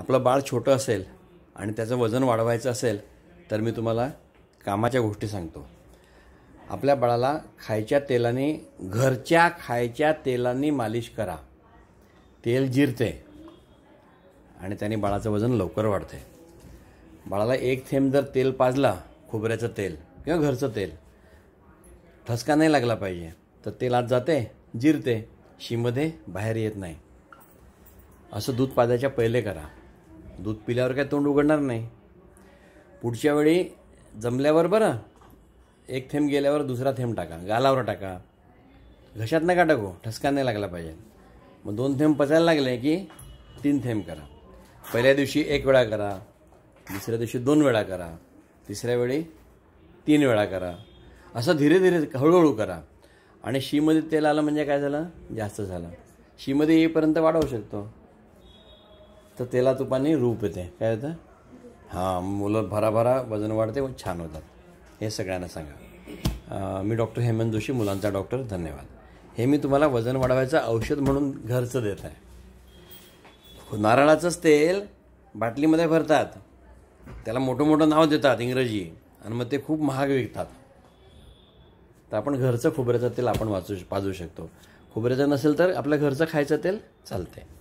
आपलं बाळ छोटं असेल आणि त्याचं वजन वाढवायचं असेल तर मी तुम्हाला कामाच्या गोष्टी सांगतो आपल्या बाळाला खायच्या तेलाने घरच्या खायच्या तेलाने मालिश करा तेल जिरते आणि त्याने बाळाचं वजन लवकर वाढते बाळाला एक थेंब जर तेल पाजला खोबऱ्याचं तेल किंवा घरचं तेल ठसका नाही लागला पाहिजे तर तेल आत जाते जिरते शीमध्ये बाहेर येत नाही असं दूध पाजायच्या पहिले करा दूध पिल्यावर काय तोंड उघडणार नाही पुढच्या वेळी जमल्यावर बरं एक थेंब गेल्यावर दुसरा थेंब टाका गालावर टाका घशात नका टाकू ठसका नाही लागला पाहिजे मग दोन थेंब पचायला लागले की तीन थेंब करा पहिल्या दिवशी एक वेळा करा दुसऱ्या दिवशी दोन वेळा करा तिसऱ्या वेळी तीन वेळा करा असं धीरे धीरे हळूहळू करा आणि शीमध्ये तेल आलं म्हणजे काय झालं जास्त झालं शीमध्ये येईपर्यंत वाढवू शकतो तर तेला तुपाने रूप येते काय होतं हां मुलं भराभरा वजन वाढते व छान होतात हे सगळ्यांना सांगा मी डॉक्टर हेमंत जोशी मुलांचा डॉक्टर धन्यवाद हे मी तुम्हाला वजन वाढवायचं औषध म्हणून घरचं देत आहे नारळाचंच तेल बाटलीमध्ये भरतात त्याला मोठं मोठं नाव देतात इंग्रजी आणि मग ते खूप महाग विकतात तर आपण घरचं खोबऱ्याचं तेल आपण वाचू पाजू शकतो खोबऱ्याचं नसेल तर आपल्या घरचं खायचं तेल चालते